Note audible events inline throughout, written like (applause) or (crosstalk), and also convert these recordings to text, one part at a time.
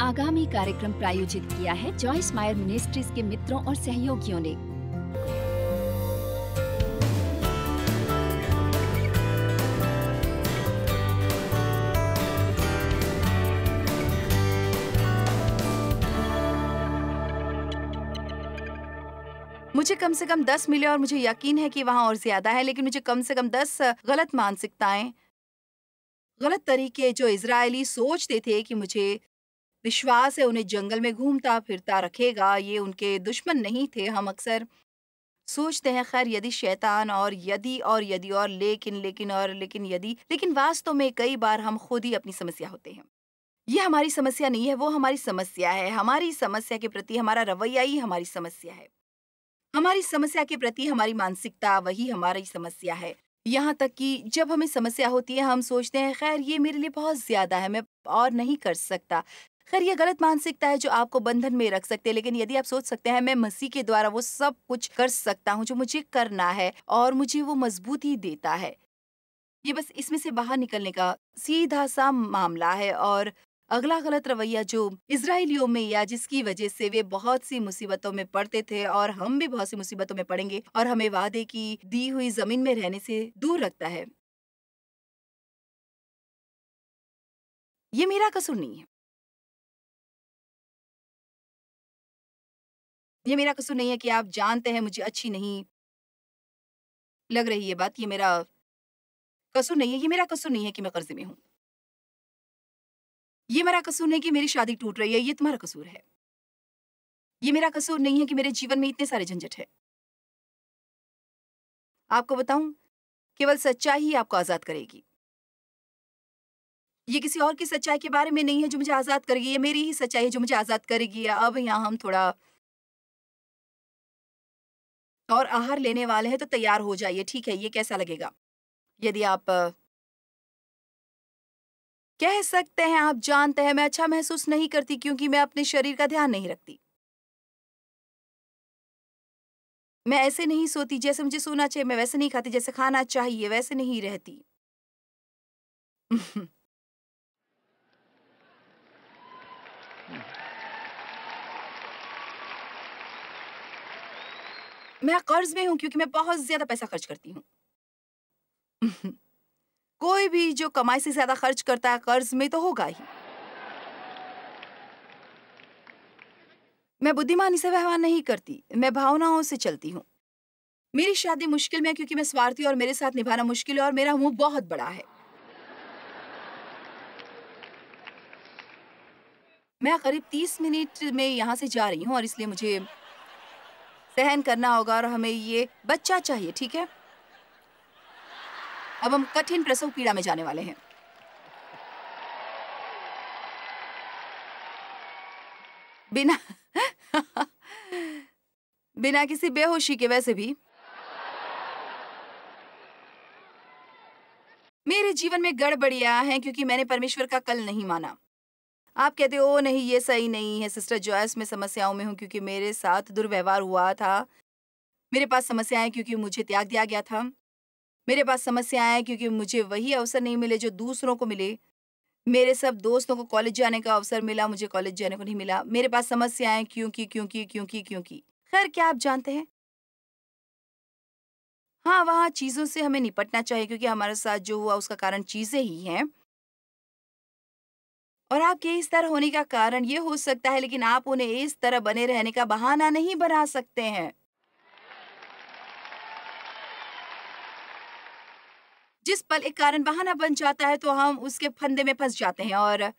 आगामी कार्यक्रम प्रायोजित किया है जॉयस मायर मिनिस्ट्रीज के मित्रों और सहयोगियों ने मुझे कम से कम दस मिले और मुझे यकीन है कि वहां और ज्यादा है लेकिन मुझे कम से कम दस गलत मानसिकताएं गलत तरीके जो इसराइली सोचते थे कि मुझे विश्वास है उन्हें जंगल में घूमता फिरता रखेगा ये उनके दुश्मन नहीं थे हम अक्सर सोचते हैं खैर यदि शैतान और यदि और यदि और लेकिन लेकिन और लेकिन यदि लेकिन वास्तव में कई बार हम खुद ही अपनी समस्या होते हैं ये हमारी समस्या नहीं है वो हमारी समस्या है हमारी समस्या के प्रति हमारा रवैया ही हमारी समस्या है हमारी समस्या के प्रति हमारी मानसिकता वही हमारी समस्या है यहाँ तक कि जब हमें समस्या होती है हम सोचते हैं खैर ये मेरे लिए बहुत ज़्यादा है मैं और नहीं कर सकता खैर ये गलत मानसिकता है जो आपको बंधन में रख सकते हैं लेकिन यदि आप सोच सकते हैं मैं मसीह के द्वारा वो सब कुछ कर सकता हूँ जो मुझे करना है और मुझे वो मजबूती देता है ये बस इसमें से बाहर निकलने का सीधा सा मामला है और अगला गलत रवैया जो इसराइलियों में या जिसकी वजह से वे बहुत सी मुसीबतों में पड़ते थे और हम भी बहुत सी मुसीबतों में पड़ेंगे और हमें वादे की दी हुई जमीन में रहने से दूर रखता है ये मेरा कसूर नहीं है ये मेरा कसूर नहीं है कि आप जानते हैं मुझे अच्छी नहीं लग रही है बात ये मेरा कसूर नहीं है ये मेरा कसूर नहीं है कि मैं कर्जे में हूं ये मेरा कसूर नहीं कि मेरी शादी टूट रही है ये तुम्हारा कसूर है ये मेरा कसूर नहीं है कि मेरे जीवन में इतने सारे झंझट है आपको बताऊं केवल सच्चाई ही आपको आजाद करेगी ये किसी और की सच्चाई के बारे में नहीं है जो मुझे आजाद करेगी ये मेरी ही सच्चाई है जो मुझे आजाद करेगी अब यहां हम थोड़ा और आहार लेने वाले हैं तो तैयार हो जाइए ठीक है ये कैसा लगेगा यदि आप कह सकते हैं आप जानते हैं मैं अच्छा महसूस नहीं करती क्योंकि मैं अपने शरीर का ध्यान नहीं रखती मैं ऐसे नहीं सोती जैसे मुझे सोना चाहिए मैं वैसे नहीं खाती जैसे खाना चाहिए वैसे नहीं रहती मैं कर्ज में हूँ क्योंकि मैं बहुत ज्यादा पैसा खर्च करती हूँ (laughs) कोई भी जो कमाई से ज्यादा खर्च करता है कर्ज में तो होगा ही मैं बुद्धिमानी से व्यवहार नहीं करती मैं भावनाओं से चलती हूँ मेरी शादी मुश्किल में है क्योंकि मैं स्वार्थी और मेरे साथ निभाना मुश्किल है और मेरा मुंह बहुत बड़ा है मैं करीब तीस मिनट में यहाँ से जा रही हूँ और इसलिए मुझे सहन करना होगा और हमें ये बच्चा चाहिए ठीक है अब हम कठिन प्रसव पीड़ा में जाने वाले हैं बिना (laughs) बिना किसी बेहोशी के वैसे भी मेरे जीवन में गड़बड़ियां हैं क्योंकि मैंने परमेश्वर का कल नहीं माना आप कहते हो नहीं ये सही नहीं है सिस्टर जॉयस मैं समस्याओं में हूँ क्योंकि मेरे साथ दुर्व्यवहार हुआ था मेरे पास समस्याएं क्योंकि मुझे त्याग दिया गया था मेरे पास समस्याएं हैं क्योंकि मुझे वही अवसर नहीं मिले जो दूसरों को मिले मेरे सब दोस्तों को कॉलेज जाने का अवसर मिला मुझे कॉलेज जाने को नहीं मिला मेरे पास समस्याएं क्योंकि क्योंकि क्योंकि क्योंकि खैर क्या आप जानते हैं हाँ वहाँ चीज़ों से हमें निपटना चाहिए क्योंकि हमारे साथ जो हुआ उसका कारण चीज़ें ही हैं और आपके इस तरह होने का कारण ये हो सकता है लेकिन आप उन्हें इस तरह बने रहने का बहाना नहीं बना सकते हैं जिस पल एक कारण बहाना बन जाता है तो हम उसके फंदे में फंस जाते हैं और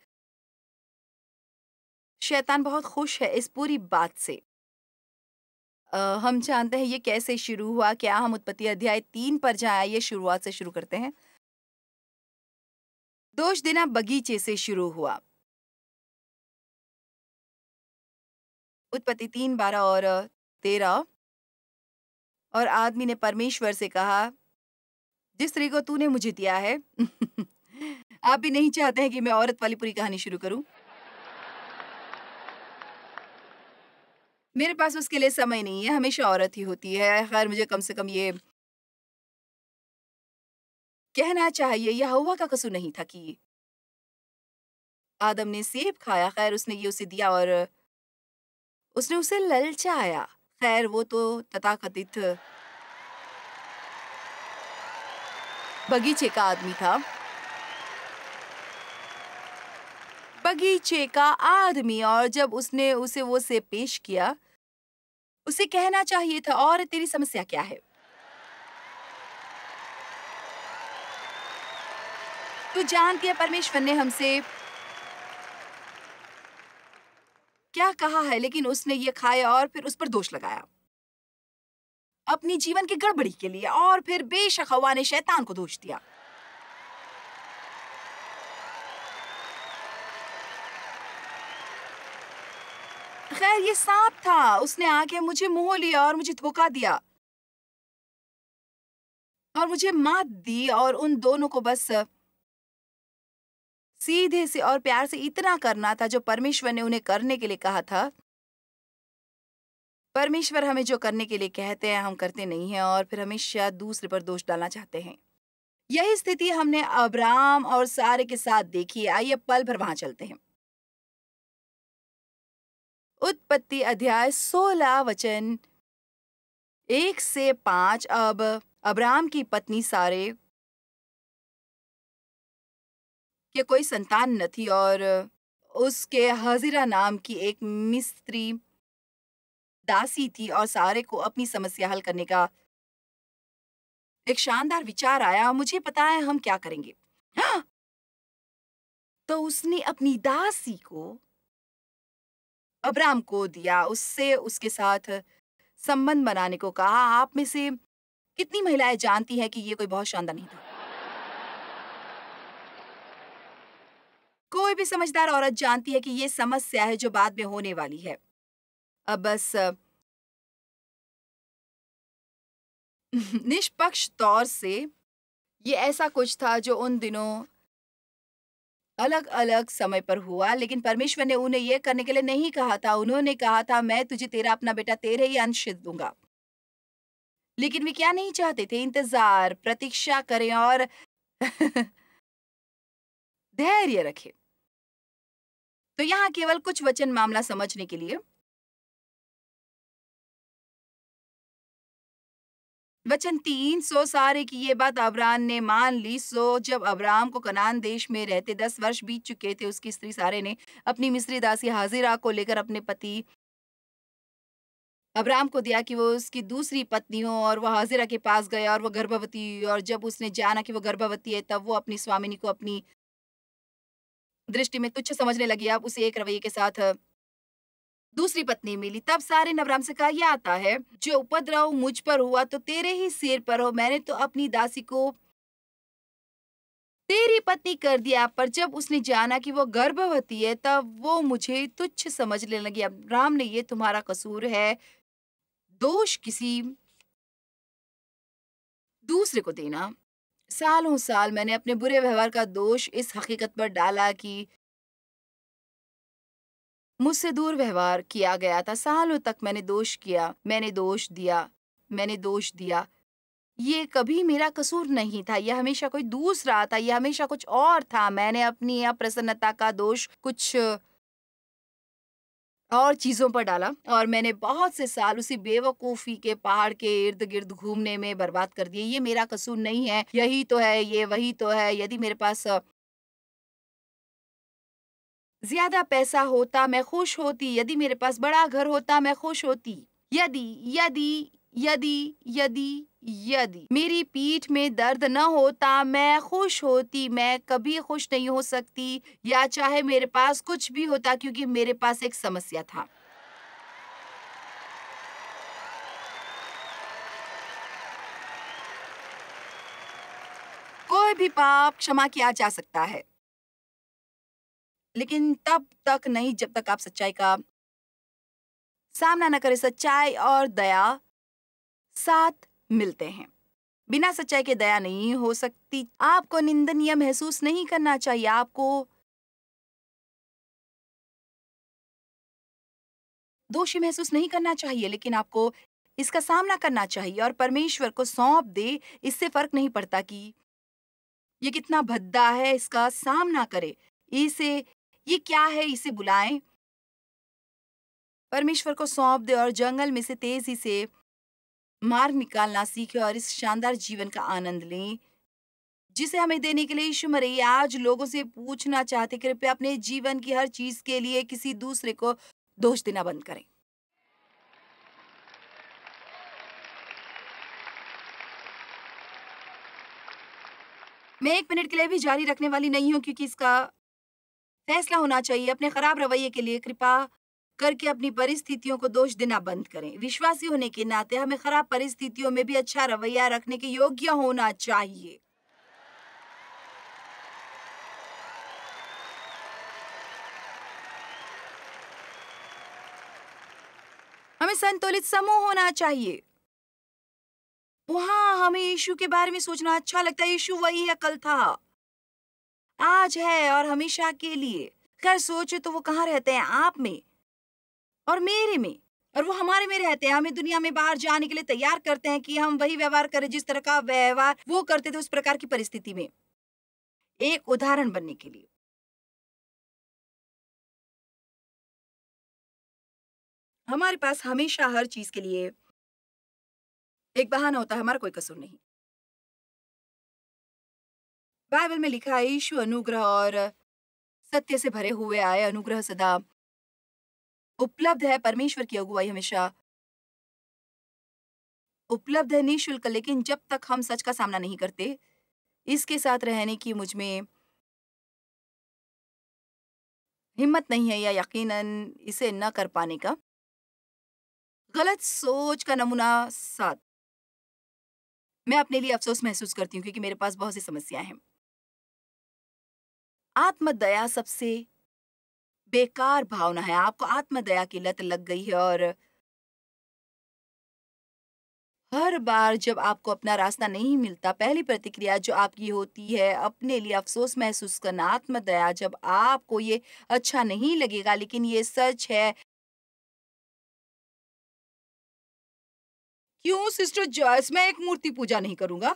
शैतान बहुत खुश है इस पूरी बात से आ, हम जानते हैं ये कैसे शुरू हुआ क्या हम उत्पत्ति अध्याय तीन पर जाए ये शुरुआत से शुरू करते हैं दोष देना बगीचे से शुरू हुआ उत्पत्ति तीन बारह और तेरह और आदमी ने परमेश्वर से कहा जिस स्त्री को तूने मुझे दिया है (laughs) आप भी नहीं चाहते हैं कि मैं औरत वाली पूरी कहानी शुरू करूं मेरे पास उसके लिए समय नहीं है हमेशा औरत ही होती है खैर मुझे कम से कम ये कहना चाहिए यह हवा का कसूर नहीं था कि आदम ने सेब खाया खैर उसने ये उसे दिया और उसने उसे ललचाया खैर वो तो तथाकथित बगीचे का आदमी था बगीचे का आदमी और जब उसने उसे वो से पेश किया उसे कहना चाहिए था और तेरी समस्या क्या है तो जान के परमेश्वर ने हमसे क्या कहा है लेकिन उसने ये खाया और फिर उस पर दोष लगाया अपनी जीवन की गड़बड़ी के लिए और फिर बेशक हवा ने शैतान को दोष दिया खैर ये सांप था उसने आके मुझे मोह लिया और मुझे धोखा दिया और मुझे मात दी और उन दोनों को बस सीधे से और प्यार से इतना करना था जो परमेश्वर ने उन्हें करने के लिए कहा था परमेश्वर हमें जो करने के लिए कहते हैं हम करते नहीं हैं और फिर हमेशा दूसरे पर दोष डालना चाहते हैं यही स्थिति हमने अब्राम और सारे के साथ देखी है आइए पल भर वहां चलते हैं उत्पत्ति अध्याय 16 वचन एक से पांच अब अब्राम की पत्नी सारे के कोई संतान न थी और उसके हजीरा नाम की एक मिस्त्री दासी थी और सारे को अपनी समस्या हल करने का एक शानदार विचार आया मुझे पता है हम क्या करेंगे हाँ! तो उसने अपनी दासी को अब्राम को दिया उससे उसके साथ संबंध बनाने को कहा आप में से कितनी महिलाएं जानती हैं कि ये कोई बहुत शानदार नहीं था भी समझदार औरत जानती है कि ये समस्या है जो बाद में होने वाली है अब बस (laughs) निष्पक्ष तौर से ये ऐसा कुछ था जो उन दिनों अलग अलग समय पर हुआ लेकिन परमेश्वर ने उन्हें यह करने के लिए नहीं कहा था उन्होंने कहा था मैं तुझे तेरा अपना बेटा तेरे ही अंश दूंगा लेकिन वे क्या नहीं चाहते थे इंतजार प्रतीक्षा करें और (laughs) धैर्य रखें तो यहां केवल कुछ वचन मामला समझने के लिए वचन तीन सो सारे की ये बात अबरान ने मान ली सो जब अबराम को कनान देश में रहते दस वर्ष बीत चुके थे उसकी स्त्री सारे ने अपनी मिस्री दासी हाजिरा को लेकर अपने पति अबराम को दिया कि वो उसकी दूसरी पत्नी हो और वह हाजिरा के पास गया और वह गर्भवती हुई और जब उसने जाना कि वह गर्भवती है तब वो अपनी स्वामिनी को अपनी दृष्टि में तुच्छ समझने लगी आप उसे एक रवैये के साथ दूसरी पत्नी मिली तब सारे नवराम से कहा यह आता है जो उपद्रव मुझ पर हुआ तो तेरे ही सिर पर हो मैंने तो अपनी दासी को तेरी पत्नी कर दिया पर जब उसने जाना कि वो गर्भवती है तब वो मुझे तुच्छ समझने लगी अब राम ने ये तुम्हारा कसूर है दोष किसी दूसरे को देना सालों साल मैंने अपने बुरे व्यवहार का दोष इस हकीकत पर डाला कि मुझसे दूर व्यवहार किया गया था सालों तक मैंने दोष किया मैंने दोष दिया मैंने दोष दिया ये कभी मेरा कसूर नहीं था यह हमेशा कोई दूसरा था यह हमेशा कुछ और था मैंने अपनी अप्रसन्नता का दोष कुछ और चीज़ों पर डाला और मैंने बहुत से साल उसी बेवकूफ़ी के पहाड़ के इर्द गिर्द घूमने में बर्बाद कर दिए ये मेरा कसूर नहीं है यही तो है ये वही तो है यदि मेरे पास ज्यादा पैसा होता मैं खुश होती यदि मेरे पास बड़ा घर होता मैं खुश होती यदि यदि यदि यदि यदि मेरी पीठ में दर्द न होता मैं खुश होती मैं कभी खुश नहीं हो सकती या चाहे मेरे पास कुछ भी होता क्योंकि मेरे पास एक समस्या था कोई भी पाप क्षमा किया जा सकता है लेकिन तब तक नहीं जब तक आप सच्चाई का सामना न करें सच्चाई और दया साथ मिलते हैं बिना सच्चाई के दया नहीं हो सकती आपको निंदनीय महसूस नहीं करना चाहिए आपको दोषी महसूस नहीं करना चाहिए लेकिन आपको इसका सामना करना चाहिए और परमेश्वर को सौंप दे इससे फर्क नहीं पड़ता कि ये कितना भद्दा है इसका सामना करे इसे ये क्या है इसे बुलाएं परमेश्वर को सौंप दे और जंगल में से तेजी से मार्ग निकालना सीखें और इस शानदार जीवन का आनंद लें जिसे हमें देने के लिए यीशु मरे आज लोगों से पूछना चाहते कृपया अपने जीवन की हर चीज के लिए किसी दूसरे को दोष देना बंद करें मैं एक मिनट के लिए भी जारी रखने वाली नहीं हूं क्योंकि इसका फैसला होना चाहिए अपने खराब रवैये के लिए कृपा करके अपनी परिस्थितियों को दोष देना बंद करें विश्वासी होने के नाते हमें खराब परिस्थितियों में भी अच्छा रवैया रखने के योग्य होना चाहिए हमें संतुलित समूह होना चाहिए वहां हमें यीशु के बारे में सोचना अच्छा लगता है यीशु वही है कल था आज है और हमेशा के लिए कर सोचे तो वो कहाँ रहते हैं आप में और मेरे में और वो हमारे में रहते हैं हमें दुनिया में बाहर जाने के लिए तैयार करते हैं कि हम वही व्यवहार करें जिस तरह का व्यवहार वो करते थे उस प्रकार की परिस्थिति में एक उदाहरण बनने के लिए हमारे पास हमेशा हर चीज के लिए एक बहाना होता है हमारा कोई कसूर नहीं बाइबल में लिखा है ईश्व अनुग्रह और सत्य से भरे हुए आए अनुग्रह सदा उपलब्ध है परमेश्वर की अगुवाई हमेशा उपलब्ध है निःशुल्क लेकिन जब तक हम सच का सामना नहीं करते इसके साथ रहने की मुझमें हिम्मत नहीं है या यकीनन इसे न कर पाने का गलत सोच का नमूना साथ मैं अपने लिए अफसोस महसूस करती हूँ क्योंकि मेरे पास बहुत सी समस्याएं हैं आत्मदया सबसे बेकार भावना है आपको आत्मदया की लत लग गई है और हर बार जब आपको अपना रास्ता नहीं मिलता पहली प्रतिक्रिया जो आपकी होती है अपने लिए अफसोस महसूस करना आत्मदया जब आपको ये अच्छा नहीं लगेगा लेकिन ये सच है क्यों सिस्टर जॉयस मैं एक मूर्ति पूजा नहीं करूंगा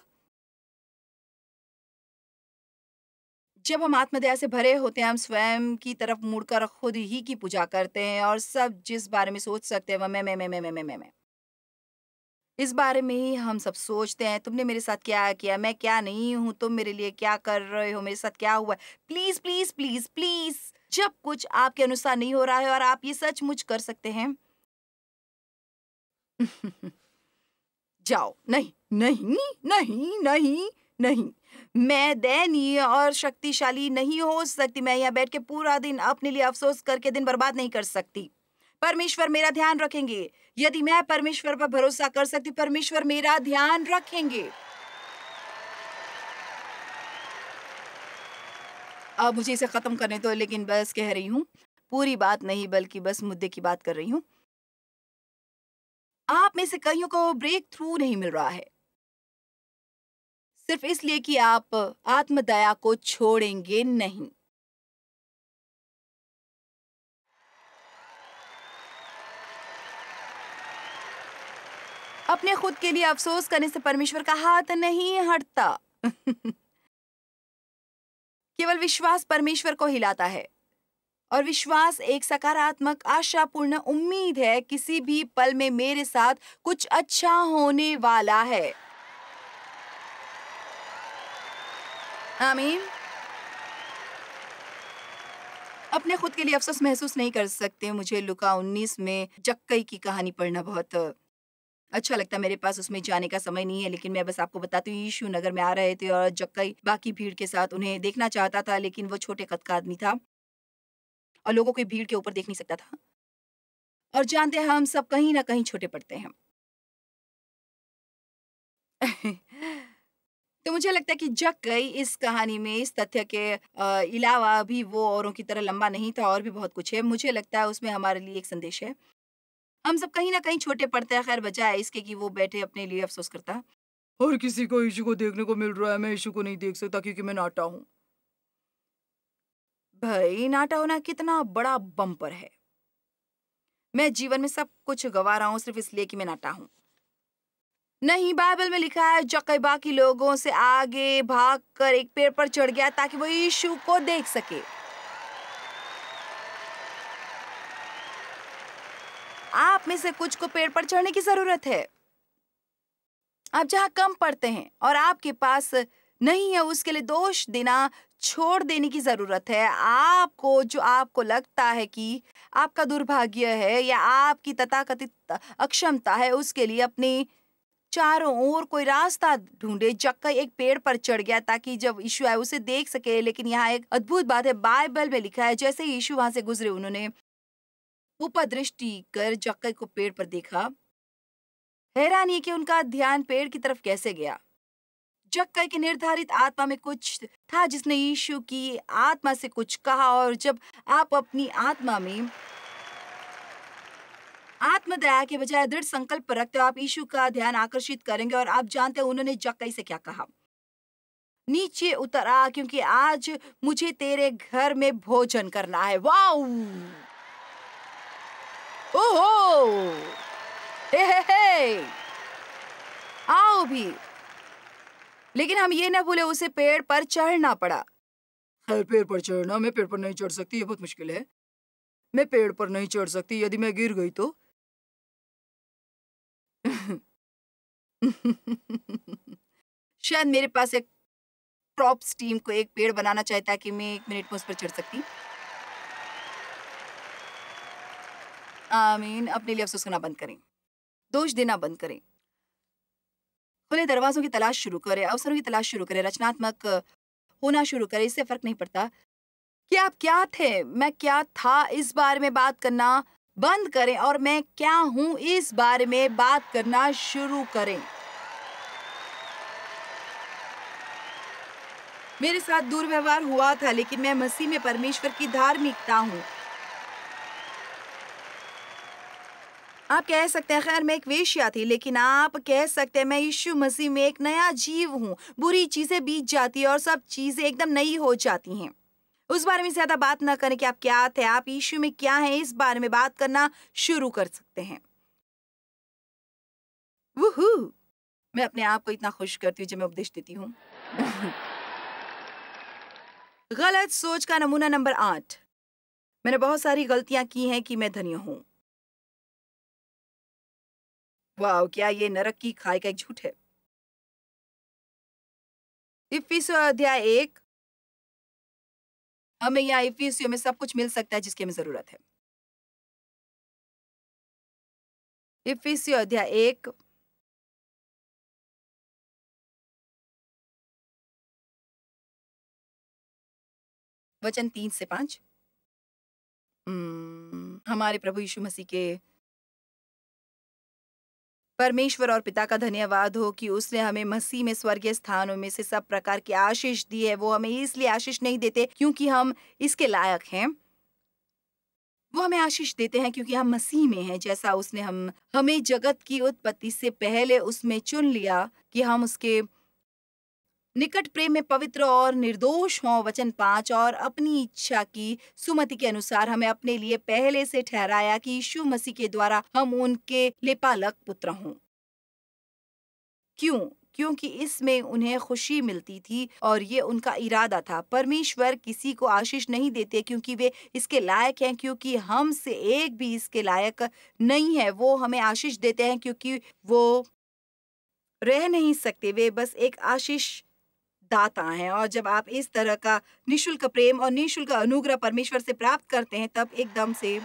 जब हम आत्मदया से भरे होते हैं हम स्वयं की तरफ मुड़कर खुद ही की पूजा करते हैं और सब जिस बारे में सोच सकते हैं वह मैं मैं मैं मैं मैं मैं मैं मैं इस बारे में ही हम सब सोचते हैं तुमने मेरे साथ क्या किया मैं क्या नहीं हूँ तुम मेरे लिए क्या कर रहे हो मेरे साथ क्या हुआ प्लीज प्लीज प्लीज प्लीज जब कुछ आपके अनुसार नहीं हो रहा है और आप ये सचमुच कर सकते हैं (laughs) जाओ नहीं नहीं नहीं नहीं नहीं मैं दयनीय और शक्तिशाली नहीं हो सकती मैं यहाँ बैठ के पूरा दिन अपने लिए अफसोस करके दिन बर्बाद नहीं कर सकती परमेश्वर मेरा ध्यान रखेंगे यदि मैं परमेश्वर पर भरोसा कर सकती परमेश्वर मेरा ध्यान रखेंगे अब मुझे इसे ख़त्म करने तो, लेकिन बस कह रही हूँ पूरी बात नहीं बल्कि बस मुद्दे की बात कर रही हूं आप में से कईयों को ब्रेक थ्रू नहीं मिल रहा है सिर्फ इसलिए कि आप आत्मदया को छोड़ेंगे नहीं अपने खुद के लिए अफसोस करने से परमेश्वर का हाथ नहीं हटता (laughs) केवल विश्वास परमेश्वर को हिलाता है और विश्वास एक सकारात्मक आशापूर्ण उम्मीद है किसी भी पल में मेरे साथ कुछ अच्छा होने वाला है आमीन अपने खुद के लिए अफसोस महसूस नहीं कर सकते मुझे लुका उन्नीस में जक्कई की कहानी पढ़ना बहुत अच्छा लगता है मेरे पास उसमें जाने का समय नहीं है लेकिन मैं बस आपको बताती हूँ यीशु नगर में आ रहे थे और जक्कई बाकी भीड़ के साथ उन्हें देखना चाहता था लेकिन वो छोटे कद का आदमी था और लोगों को भीड़ के ऊपर देख नहीं सकता था और जानते हैं हम सब कहीं ना कहीं छोटे पड़ते हैं तो मुझे लगता है कि जग गई इस कहानी में इस तथ्य के अलावा भी वो औरों की तरह लंबा नहीं था और भी बहुत कुछ है मुझे लगता है उसमें हमारे लिए एक संदेश है हम सब कहीं ना कहीं छोटे पड़ते हैं खैर बजाय इसके कि वो बैठे अपने लिए अफसोस करता और किसी को ईशू को देखने को मिल रहा है मैं यीशु को नहीं देख सकता क्योंकि मैं नाटा हूँ भाई नाटा होना कितना बड़ा बम्पर है मैं जीवन में सब कुछ गवा रहा हूँ सिर्फ इसलिए कि मैं नाटा हूँ नहीं बाइबल में लिखा है जकैबा बाकी लोगों से आगे भाग कर एक पेड़ पर चढ़ गया ताकि वो यीशु को देख सके आप में से कुछ को पेड़ पर चढ़ने की जरूरत है आप जहां कम पढ़ते हैं और आपके पास नहीं है उसके लिए दोष देना छोड़ देने की ज़रूरत है आपको जो आपको लगता है कि आपका दुर्भाग्य है या आपकी तथाकथित अक्षमता है उसके लिए अपनी चारों ओर कोई रास्ता ढूंढे जक्कई एक पेड़ पर चढ़ गया ताकि जब यीशु आए उसे देख सके लेकिन यहाँ एक अद्भुत बात है बाइबल में लिखा है जैसे ही यीशु वहां से गुजरे उन्होंने उपदृष्टि कर जक्कई को पेड़ पर देखा हैरानी कि उनका ध्यान पेड़ की तरफ कैसे गया जक्कई की निर्धारित आत्मा में कुछ था जिसने यीशु की आत्मा से कुछ कहा और जब आप अपनी आत्मा में आत्मदया के बजाय दृढ़ संकल्प रखते हो आप यीशु का ध्यान आकर्षित करेंगे और आप जानते हो उन्होंने जक्कई से क्या कहा नीचे आ क्योंकि आज मुझे तेरे घर में भोजन करना है वाओ ओहो हे हे हे आओ भी लेकिन हम ये ना भूले उसे पेड़ पर चढ़ना पड़ा हर पेड़ पर चढ़ना मैं पेड़ पर नहीं चढ़ सकती ये बहुत मुश्किल है मैं पेड़ पर नहीं चढ़ सकती यदि मैं गिर गई तो (laughs) शायद मेरे पास एक प्रॉप्स टीम को एक पेड़ बनाना चाहिए ताकि मैं एक मिनट में उस पर चढ़ सकती आमीन अपने लिए अफसोस करना बंद करें दोष देना बंद करें खुले दरवाजों की तलाश शुरू करें अवसरों की तलाश शुरू करें रचनात्मक होना शुरू करें इससे फर्क नहीं पड़ता कि आप क्या थे मैं क्या था इस बारे में बात करना बंद करें और मैं क्या हूं इस बारे में बात करना शुरू करें मेरे साथ दुर्व्यवहार हुआ था लेकिन मैं मसीह में परमेश्वर की धार्मिकता हूँ आप कह सकते हैं खैर मैं एक वेश्या थी लेकिन आप कह सकते हैं मैं यीशु मसीह में एक नया जीव हूँ बुरी चीजें बीत जाती है और सब चीजें एकदम नई हो जाती हैं उस बारे में ज्यादा बात ना करें कि आप क्या थे आप इश्यू में क्या हैं इस बारे में बात करना शुरू कर सकते हैं वुहू मैं अपने आप को इतना खुश करती हूँ जब मैं उपदेश देती हूँ (laughs) गलत सोच का नमूना नंबर आठ मैंने बहुत सारी गलतियां की हैं कि मैं धनी हूं वाह क्या ये नरक की खाई का एक झूठ है अध्याय एक हमें यहाँ एफीएसयू में सब कुछ मिल सकता है जिसकी हमें जरूरत है अध्याय एक वचन तीन से पांच हमारे प्रभु यीशु मसीह के परमेश्वर और पिता का धन्यवाद हो कि उसने हमें मसीह में स्वर्गीय स्थानों में से सब प्रकार की आशीष दी है वो हमें इसलिए आशीष नहीं देते क्योंकि हम इसके लायक हैं वो हमें आशीष देते हैं क्योंकि हम मसीह में हैं जैसा उसने हम हमें जगत की उत्पत्ति से पहले उसमें चुन लिया कि हम उसके निकट प्रेम में पवित्र और निर्दोष हों वचन पांच और अपनी इच्छा की सुमति के अनुसार हमें अपने लिए पहले से ठहराया कि यीशु मसीह के द्वारा हम उनके लेपालक पुत्र हों क्यों क्योंकि इसमें उन्हें खुशी मिलती थी और ये उनका इरादा था परमेश्वर किसी को आशीष नहीं देते क्योंकि वे इसके लायक हैं क्योंकि हम से एक भी इसके लायक नहीं है वो हमें आशीष देते हैं क्योंकि वो रह नहीं सकते वे बस एक आशीष दाता हैं और जब आप इस तरह का निशुल्क प्रेम और निशुल्क अनुग्रह परमेश्वर से प्राप्त करते हैं तब एकदम से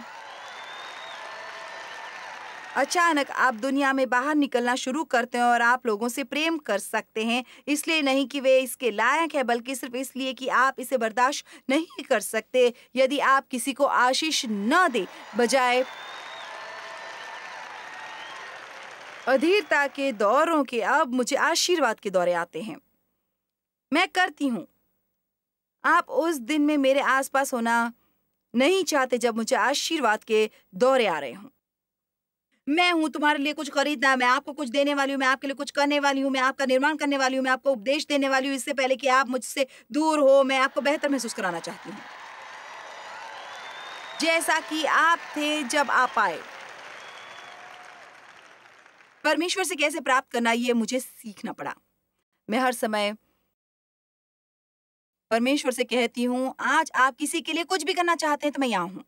अचानक आप दुनिया में बाहर निकलना शुरू करते हैं और आप लोगों से प्रेम कर सकते हैं इसलिए नहीं कि वे इसके लायक है बल्कि सिर्फ इसलिए कि आप इसे बर्दाश्त नहीं कर सकते यदि आप किसी को आशीष न दे बजाय अधीरता के दौरों के अब मुझे आशीर्वाद के दौरे आते हैं मैं करती हूँ आप उस दिन में मेरे आसपास होना नहीं चाहते जब मुझे आशीर्वाद के दौरे आ रहे हों मैं हूं तुम्हारे लिए कुछ खरीदना मैं आपको कुछ देने वाली हूँ मैं आपके लिए कुछ करने वाली हूँ मैं आपका निर्माण करने वाली हूँ मैं आपको उपदेश देने वाली हूँ इससे पहले कि आप मुझसे दूर हो मैं आपको बेहतर महसूस कराना चाहती हूँ जैसा कि आप थे जब आप आए परमेश्वर से कैसे प्राप्त करना ये मुझे सीखना पड़ा मैं हर समय परमेश्वर से कहती हूँ आज आप किसी के लिए कुछ भी करना चाहते हैं तो मैं यहाँ हूँ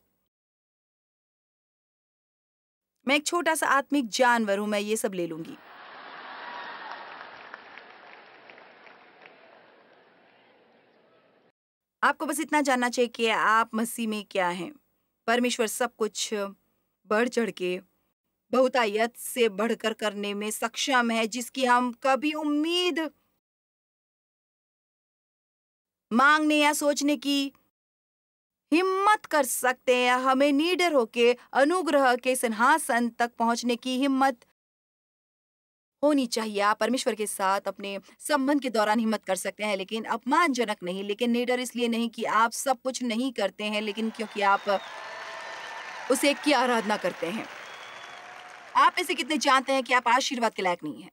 मैं एक छोटा सा आत्मिक जानवर हूं मैं ये सब ले लूंगी आपको बस इतना जानना चाहिए कि आप मसीह में क्या हैं परमेश्वर सब कुछ बढ़ चढ़ के बहुतायत से बढ़कर करने में सक्षम है जिसकी हम कभी उम्मीद मांगने या सोचने की हिम्मत कर सकते हैं हमें नीडर होके अनुग्रह के सिंहासन तक पहुंचने की हिम्मत होनी चाहिए आप परमेश्वर के साथ अपने संबंध के दौरान हिम्मत कर सकते हैं लेकिन अपमानजनक नहीं लेकिन निडर इसलिए नहीं कि आप सब कुछ नहीं करते हैं लेकिन क्योंकि आप उसे की आराधना करते हैं आप इसे कितने जानते हैं कि आप आशीर्वाद के लायक नहीं हैं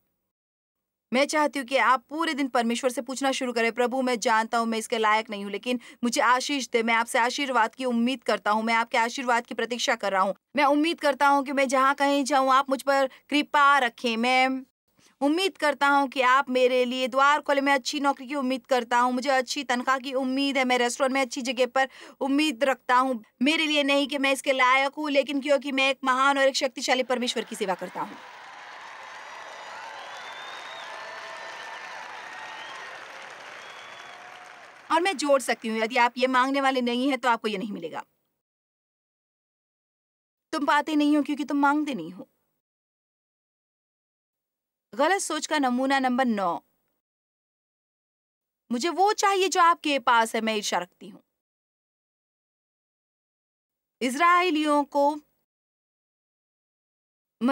मैं चाहती हूँ कि आप पूरे दिन परमेश्वर से पूछना शुरू करें प्रभु मैं जानता हूँ मैं इसके लायक नहीं हूँ लेकिन मुझे आशीष दे मैं आपसे आशीर्वाद की उम्मीद करता हूँ मैं आपके आशीर्वाद की प्रतीक्षा कर रहा हूँ मैं उम्मीद करता हूँ कि मैं जहाँ कहीं जाऊँ आप मुझ पर कृपा रखें मैं उम्मीद करता हूँ कि आप मेरे लिए द्वार खोले मैं अच्छी नौकरी की उम्मीद करता हूँ मुझे अच्छी तनख्वाह की उम्मीद है मैं रेस्टोरेंट में अच्छी जगह पर उम्मीद रखता हूँ मेरे लिए नहीं कि मैं इसके लायक हूँ लेकिन क्योंकि मैं एक महान और एक शक्तिशाली परमेश्वर की सेवा करता हूँ और मैं जोड़ सकती हूँ यदि आप ये मांगने वाले नहीं है तो आपको ये नहीं मिलेगा तुम पाते नहीं हो क्योंकि तुम मांगते नहीं हो गलत सोच का नमूना नंबर नौ मुझे वो चाहिए जो आपके पास है मैं ईर्षा रखती हूं इसराइलियों को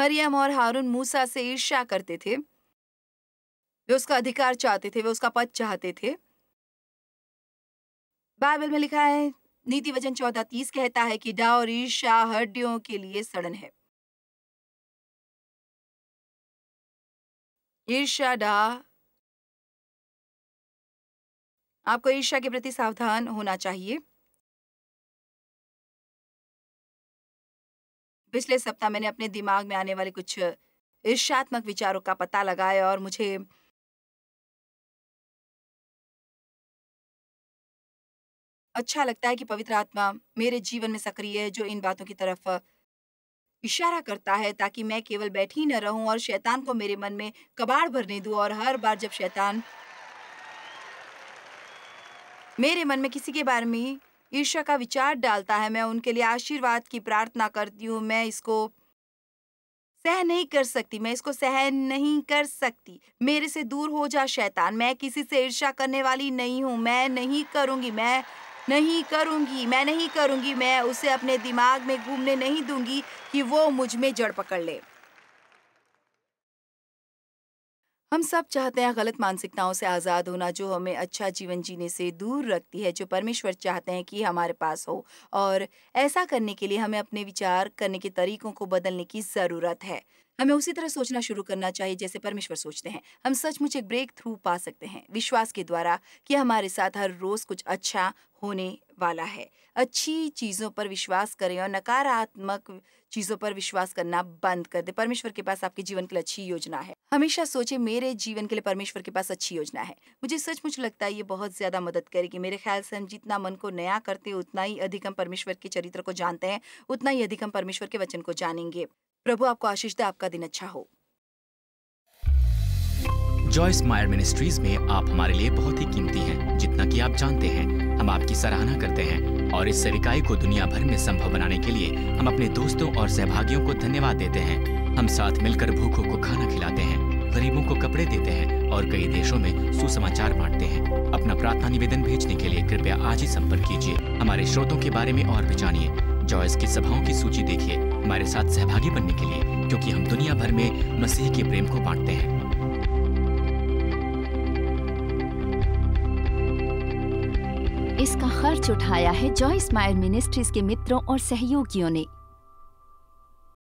मरियम और हारून मूसा से ईर्ष्या करते थे वे उसका अधिकार चाहते थे वे उसका पद चाहते थे बाइबल में लिखा है नीति वचन चौदह तीस कहता है कि और ईर्षा हड्डियों के लिए सड़न है ईर्षा डा आपको ईर्षा के प्रति सावधान होना चाहिए पिछले सप्ताह मैंने अपने दिमाग में आने वाले कुछ ईर्षात्मक विचारों का पता लगाया और मुझे अच्छा लगता है कि पवित्र आत्मा मेरे जीवन में सक्रिय है जो इन बातों की तरफ इशारा करता है ताकि मैं केवल बैठी न रहूं और शैतान को मेरे मन में कबाड़ भरने दूं और हर बार जब शैतान मेरे मन में किसी के बारे में ईर्ष्या का विचार डालता है मैं उनके लिए आशीर्वाद की प्रार्थना करती हूँ मैं इसको सह नहीं कर सकती मैं इसको सह नहीं कर सकती मेरे से दूर हो जा शैतान मैं किसी से ईर्ष्या करने वाली नहीं हूँ मैं नहीं करूंगी मैं नहीं करूंगी मैं नहीं करूंगी मैं उसे अपने दिमाग में घूमने नहीं दूंगी कि वो मुझ में जड़ पकड़ ले हम सब चाहते हैं गलत मानसिकताओं से आज़ाद होना जो हमें अच्छा जीवन जीने से दूर रखती है जो परमेश्वर चाहते हैं कि हमारे पास हो और ऐसा करने के लिए हमें अपने विचार करने के तरीकों को बदलने की ज़रूरत है हमें उसी तरह सोचना शुरू करना चाहिए जैसे परमेश्वर सोचते हैं हम सचमुच एक ब्रेक थ्रू पा सकते हैं विश्वास के द्वारा कि हमारे साथ हर रोज कुछ अच्छा होने वाला है अच्छी चीज़ों पर विश्वास करें और नकारात्मक चीज़ों पर विश्वास करना बंद कर दे परमेश्वर के पास आपके जीवन के लिए अच्छी योजना है हमेशा सोचे मेरे जीवन के लिए परमेश्वर के पास अच्छी योजना है मुझे सचमुच लगता है ये बहुत ज़्यादा मदद करेगी मेरे ख्याल से हम जितना मन को नया करते हैं उतना ही अधिक हम परमेश्वर के चरित्र को जानते हैं उतना ही अधिक हम परमेश्वर के वचन को जानेंगे प्रभु आपको आशीष दे आपका दिन अच्छा हो जॉयस मायर मिनिस्ट्रीज में आप हमारे लिए बहुत ही कीमती हैं जितना कि आप जानते हैं हम आपकी सराहना करते हैं और इस सरिकाई को दुनिया भर में संभव बनाने के लिए हम अपने दोस्तों और सहभागियों को धन्यवाद देते हैं हम साथ मिलकर भूखों को खाना खिलाते हैं गरीबों को कपड़े देते हैं और कई देशों में सुसमाचार बांटते हैं अपना प्रार्थना निवेदन भेजने के लिए कृपया आज ही संपर्क कीजिए हमारे स्रोतों के बारे में और भी जानिए जॉयस की सभाओं की सूची देखिए हमारे साथ सहभागी बनने के लिए क्योंकि हम दुनिया भर में मसीह के प्रेम को बांटते हैं इसका खर्च उठाया है जॉयस मायर मिनिस्ट्रीज के मित्रों और सहयोगियों ने